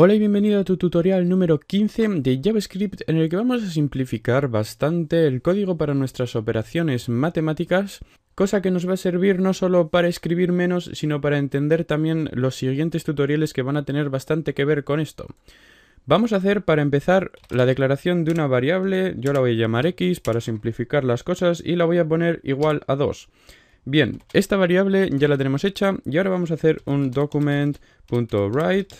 Hola y bienvenido a tu tutorial número 15 de JavaScript en el que vamos a simplificar bastante el código para nuestras operaciones matemáticas, cosa que nos va a servir no solo para escribir menos, sino para entender también los siguientes tutoriales que van a tener bastante que ver con esto. Vamos a hacer para empezar la declaración de una variable, yo la voy a llamar x para simplificar las cosas y la voy a poner igual a 2. Bien, esta variable ya la tenemos hecha y ahora vamos a hacer un document.write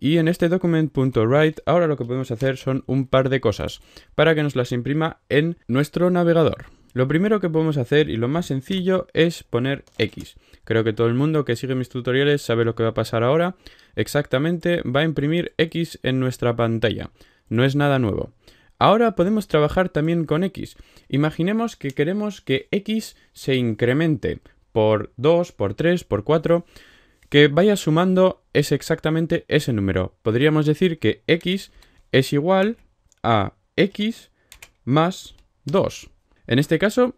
y en este document.write ahora lo que podemos hacer son un par de cosas para que nos las imprima en nuestro navegador. Lo primero que podemos hacer y lo más sencillo es poner X. Creo que todo el mundo que sigue mis tutoriales sabe lo que va a pasar ahora. Exactamente, va a imprimir X en nuestra pantalla. No es nada nuevo. Ahora podemos trabajar también con X. Imaginemos que queremos que X se incremente por 2, por 3, por 4, que vaya sumando es exactamente ese número. Podríamos decir que x es igual a x más 2. En este caso,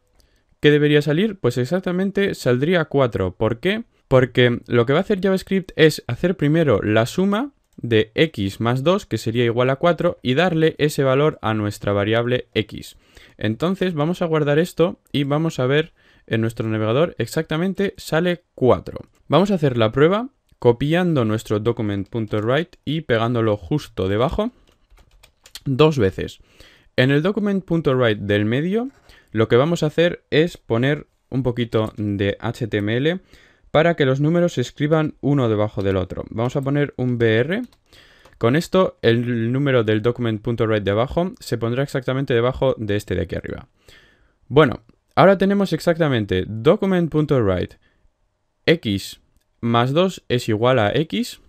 ¿qué debería salir? Pues exactamente saldría 4. ¿Por qué? Porque lo que va a hacer JavaScript es hacer primero la suma de x más 2, que sería igual a 4, y darle ese valor a nuestra variable x. Entonces vamos a guardar esto y vamos a ver en nuestro navegador exactamente sale 4. Vamos a hacer la prueba copiando nuestro document.write y pegándolo justo debajo dos veces. En el document.write del medio lo que vamos a hacer es poner un poquito de HTML para que los números se escriban uno debajo del otro. Vamos a poner un BR. Con esto el número del document.write de abajo se pondrá exactamente debajo de este de aquí arriba. Bueno, ahora tenemos exactamente document.write x más 2 es igual a x.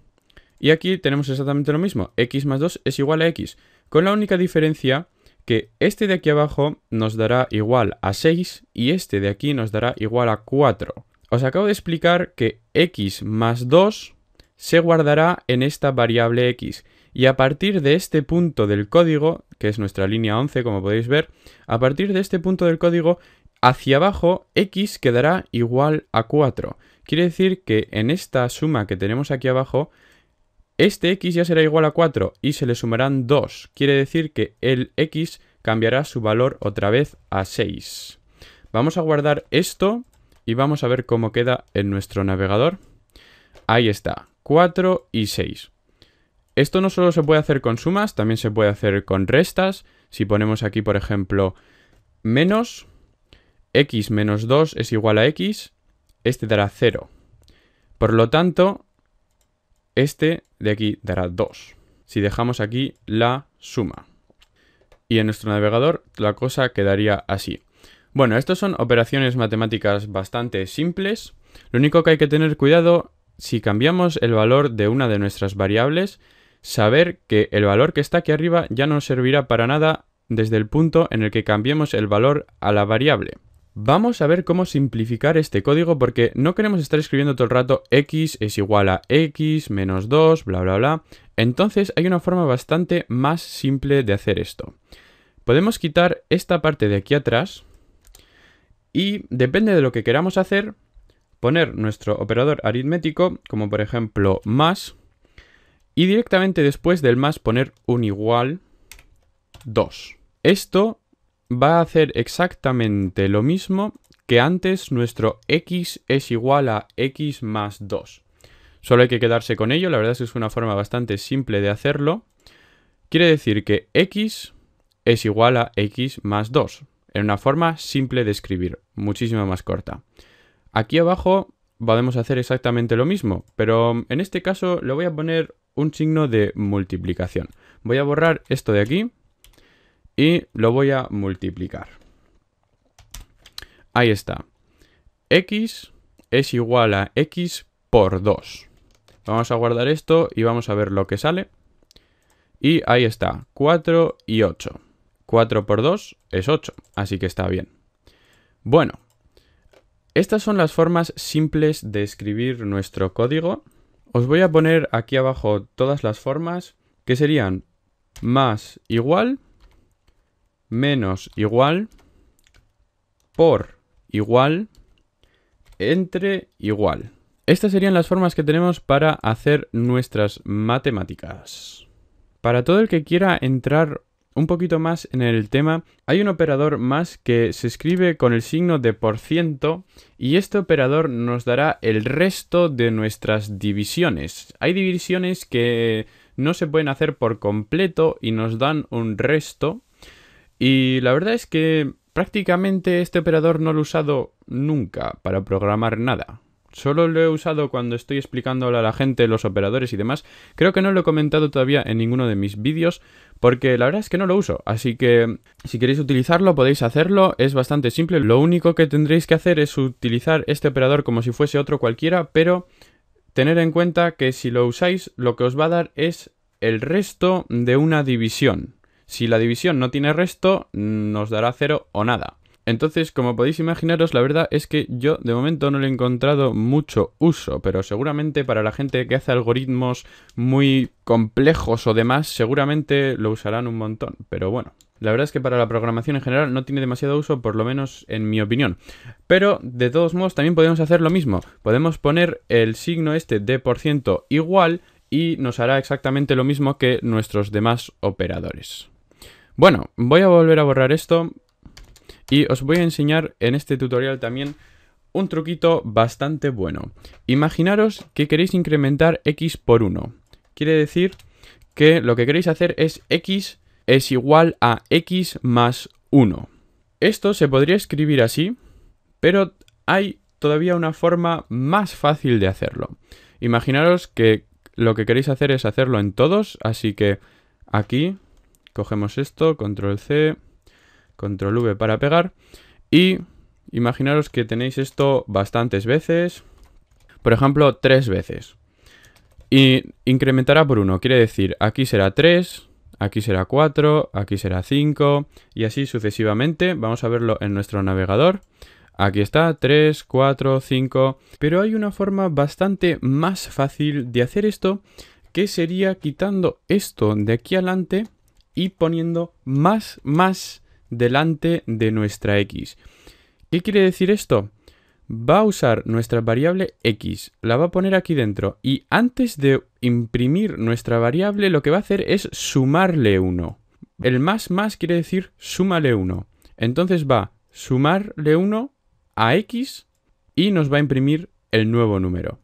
Y aquí tenemos exactamente lo mismo. x más 2 es igual a x. Con la única diferencia que este de aquí abajo nos dará igual a 6 y este de aquí nos dará igual a 4. Os acabo de explicar que x más 2 se guardará en esta variable x. Y a partir de este punto del código, que es nuestra línea 11 como podéis ver, a partir de este punto del código, hacia abajo x quedará igual a 4. Quiere decir que en esta suma que tenemos aquí abajo, este x ya será igual a 4 y se le sumarán 2. Quiere decir que el x cambiará su valor otra vez a 6. Vamos a guardar esto y vamos a ver cómo queda en nuestro navegador. Ahí está, 4 y 6. Esto no solo se puede hacer con sumas, también se puede hacer con restas. Si ponemos aquí, por ejemplo, menos, x menos 2 es igual a x, este dará 0. Por lo tanto, este de aquí dará 2. Si dejamos aquí la suma. Y en nuestro navegador la cosa quedaría así. Bueno, estas son operaciones matemáticas bastante simples. Lo único que hay que tener cuidado, si cambiamos el valor de una de nuestras variables, saber que el valor que está aquí arriba ya no servirá para nada desde el punto en el que cambiemos el valor a la variable. Vamos a ver cómo simplificar este código porque no queremos estar escribiendo todo el rato x es igual a x menos 2, bla, bla, bla. Entonces hay una forma bastante más simple de hacer esto. Podemos quitar esta parte de aquí atrás y depende de lo que queramos hacer, poner nuestro operador aritmético, como por ejemplo más, y directamente después del más poner un igual 2. Esto va a hacer exactamente lo mismo que antes nuestro x es igual a x más 2. Solo hay que quedarse con ello, la verdad es que es una forma bastante simple de hacerlo. Quiere decir que x es igual a x más 2, en una forma simple de escribir, muchísimo más corta. Aquí abajo podemos hacer exactamente lo mismo, pero en este caso le voy a poner un signo de multiplicación. Voy a borrar esto de aquí y lo voy a multiplicar. Ahí está. X es igual a X por 2. Vamos a guardar esto y vamos a ver lo que sale. Y ahí está, 4 y 8. 4 por 2 es 8, así que está bien. Bueno, estas son las formas simples de escribir nuestro código. Os voy a poner aquí abajo todas las formas, que serían más igual menos igual por igual entre igual. Estas serían las formas que tenemos para hacer nuestras matemáticas. Para todo el que quiera entrar un poquito más en el tema, hay un operador más que se escribe con el signo de por ciento y este operador nos dará el resto de nuestras divisiones. Hay divisiones que no se pueden hacer por completo y nos dan un resto y la verdad es que prácticamente este operador no lo he usado nunca para programar nada. Solo lo he usado cuando estoy explicándole a la gente los operadores y demás. Creo que no lo he comentado todavía en ninguno de mis vídeos porque la verdad es que no lo uso. Así que si queréis utilizarlo podéis hacerlo, es bastante simple. Lo único que tendréis que hacer es utilizar este operador como si fuese otro cualquiera, pero tener en cuenta que si lo usáis lo que os va a dar es el resto de una división. Si la división no tiene resto, nos dará cero o nada. Entonces, como podéis imaginaros, la verdad es que yo de momento no le he encontrado mucho uso, pero seguramente para la gente que hace algoritmos muy complejos o demás, seguramente lo usarán un montón. Pero bueno, la verdad es que para la programación en general no tiene demasiado uso, por lo menos en mi opinión. Pero de todos modos también podemos hacer lo mismo. Podemos poner el signo este de por ciento igual y nos hará exactamente lo mismo que nuestros demás operadores. Bueno, voy a volver a borrar esto y os voy a enseñar en este tutorial también un truquito bastante bueno. Imaginaros que queréis incrementar x por 1. Quiere decir que lo que queréis hacer es x es igual a x más 1. Esto se podría escribir así, pero hay todavía una forma más fácil de hacerlo. Imaginaros que lo que queréis hacer es hacerlo en todos, así que aquí Cogemos esto, control C, control V para pegar. Y imaginaros que tenéis esto bastantes veces. Por ejemplo, tres veces. Y incrementará por uno. Quiere decir, aquí será 3, aquí será 4, aquí será 5 y así sucesivamente. Vamos a verlo en nuestro navegador. Aquí está, 3, 4, 5. Pero hay una forma bastante más fácil de hacer esto, que sería quitando esto de aquí adelante y poniendo más más delante de nuestra x. ¿Qué quiere decir esto? Va a usar nuestra variable x, la va a poner aquí dentro y antes de imprimir nuestra variable lo que va a hacer es sumarle 1. El más más quiere decir súmale 1. Entonces va a sumarle 1 a x y nos va a imprimir el nuevo número.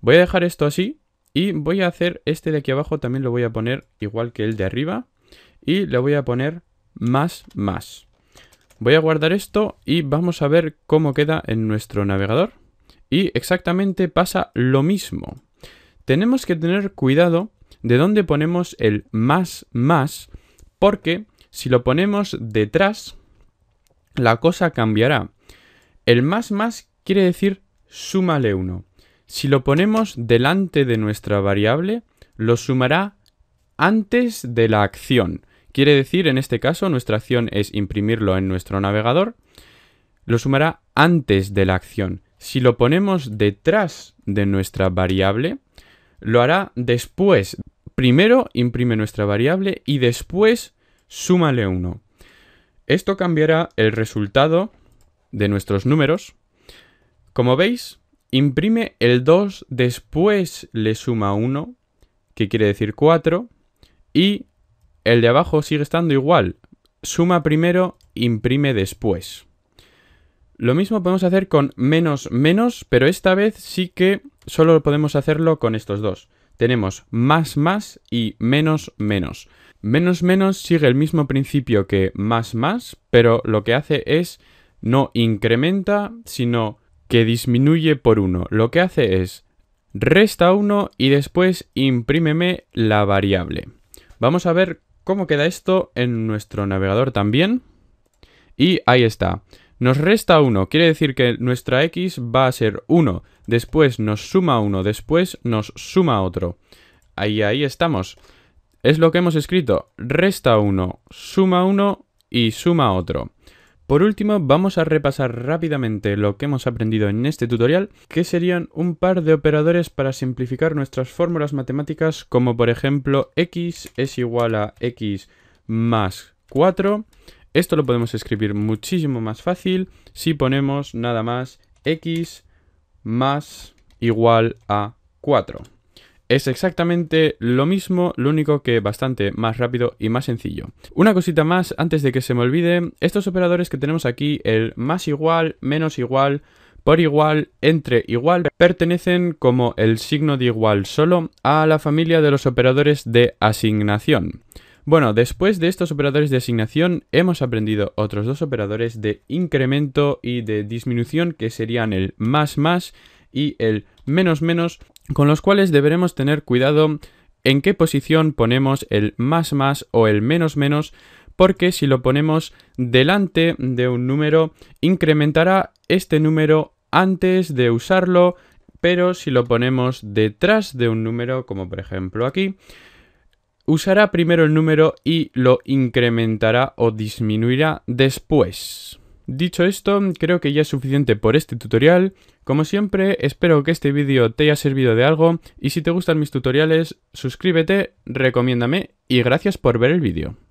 Voy a dejar esto así y voy a hacer este de aquí abajo también lo voy a poner igual que el de arriba y le voy a poner más más. Voy a guardar esto y vamos a ver cómo queda en nuestro navegador. Y exactamente pasa lo mismo. Tenemos que tener cuidado de dónde ponemos el más más porque si lo ponemos detrás la cosa cambiará. El más más quiere decir súmale uno Si lo ponemos delante de nuestra variable, lo sumará antes de la acción. Quiere decir, en este caso, nuestra acción es imprimirlo en nuestro navegador, lo sumará antes de la acción. Si lo ponemos detrás de nuestra variable, lo hará después. Primero imprime nuestra variable y después súmale 1. Esto cambiará el resultado de nuestros números. Como veis, imprime el 2, después le suma 1, que quiere decir 4, y el de abajo sigue estando igual. Suma primero, imprime después. Lo mismo podemos hacer con menos menos, pero esta vez sí que solo podemos hacerlo con estos dos. Tenemos más más y menos menos. Menos menos sigue el mismo principio que más más, pero lo que hace es no incrementa, sino que disminuye por uno. Lo que hace es resta uno y después imprímeme la variable. Vamos a ver cómo queda esto en nuestro navegador también. Y ahí está. Nos resta 1, quiere decir que nuestra x va a ser 1, después nos suma 1, después nos suma otro. Ahí, ahí estamos. Es lo que hemos escrito, resta 1, suma 1 y suma otro. Por último, vamos a repasar rápidamente lo que hemos aprendido en este tutorial, que serían un par de operadores para simplificar nuestras fórmulas matemáticas, como por ejemplo x es igual a x más 4. Esto lo podemos escribir muchísimo más fácil si ponemos nada más x más igual a 4. Es exactamente lo mismo, lo único que bastante más rápido y más sencillo. Una cosita más antes de que se me olvide, estos operadores que tenemos aquí, el más igual, menos igual, por igual, entre igual, pertenecen como el signo de igual solo a la familia de los operadores de asignación. Bueno, después de estos operadores de asignación hemos aprendido otros dos operadores de incremento y de disminución que serían el más más y el menos menos con los cuales deberemos tener cuidado en qué posición ponemos el más más o el menos menos, porque si lo ponemos delante de un número, incrementará este número antes de usarlo, pero si lo ponemos detrás de un número, como por ejemplo aquí, usará primero el número y lo incrementará o disminuirá después. Dicho esto, creo que ya es suficiente por este tutorial. Como siempre, espero que este vídeo te haya servido de algo y si te gustan mis tutoriales, suscríbete, recomiéndame y gracias por ver el vídeo.